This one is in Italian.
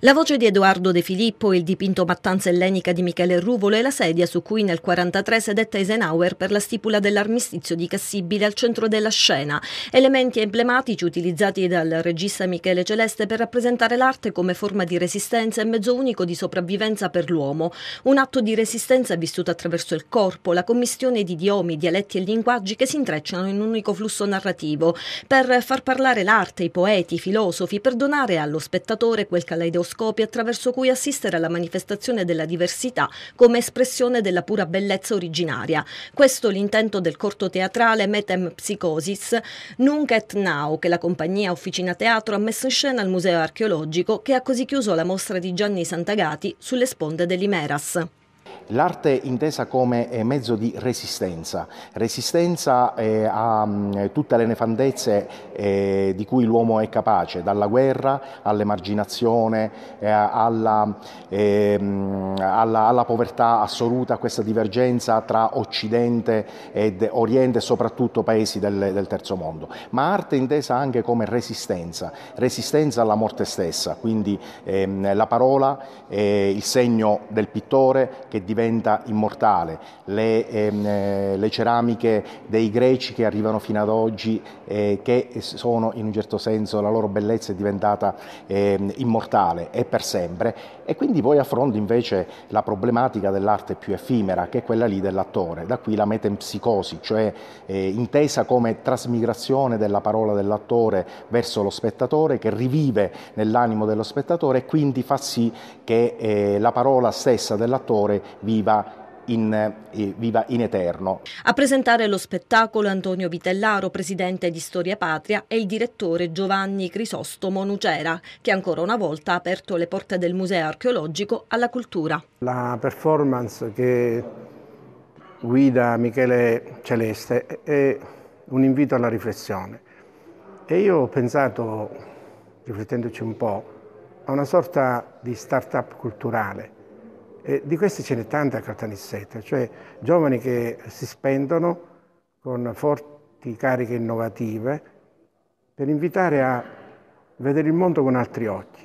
La voce di Edoardo De Filippo, il dipinto Mattanza ellenica di Michele Ruvolo e la sedia su cui nel 1943 sedette Eisenhower per la stipula dell'armistizio di Cassibile al centro della scena, elementi emblematici utilizzati dal regista Michele Celeste per rappresentare l'arte come forma di resistenza e mezzo unico di sopravvivenza per l'uomo, un atto di resistenza vissuto attraverso il corpo, la commistione di idiomi, dialetti e linguaggi che si intrecciano in un unico flusso narrativo, per far parlare l'arte, i poeti, i filosofi, per donare allo spettatore quel caleidoscopio scopi attraverso cui assistere alla manifestazione della diversità come espressione della pura bellezza originaria. Questo l'intento del corto teatrale Metem Psicosis, Nunc et Now, che la compagnia Officina Teatro ha messo in scena al Museo Archeologico, che ha così chiuso la mostra di Gianni Santagati sulle sponde dell'Imeras. L'arte intesa come eh, mezzo di resistenza, resistenza eh, a mm, tutte le nefandezze eh, di cui l'uomo è capace, dalla guerra all'emarginazione, alla, ehm, alla, alla, povertà assoluta, questa divergenza tra Occidente ed Oriente e soprattutto paesi del, del terzo mondo. Ma arte intesa anche come resistenza, resistenza alla morte stessa, quindi ehm, la parola, il segno del pittore che che diventa immortale, le, ehm, eh, le, ceramiche dei greci che arrivano fino ad oggi, eh, che sono in un certo senso la loro bellezza è diventata ehm, immortale e per sempre. E quindi poi affronti invece la problematica dell'arte più effimera, che è quella lì dell'attore. Da qui la metempsicosi, cioè eh, intesa come trasmigrazione della parola dell'attore verso lo spettatore, che rivive nell'animo dello spettatore e quindi fa sì che eh, la parola stessa dell'attore viva in, eh, viva in eterno. A presentare lo spettacolo Antonio Vitellaro, presidente di Storia Patria, e il direttore Giovanni Crisostomo Nucera, che ancora una volta ha aperto le porte del museo archeologico alla cultura. La performance che guida Michele Celeste è un invito alla riflessione. E io ho pensato, riflettendoci un po', a una sorta di start-up culturale eh, di questi ce n'è tante a Caltanissetta, cioè giovani che si spendono con forti cariche innovative per invitare a vedere il mondo con altri occhi.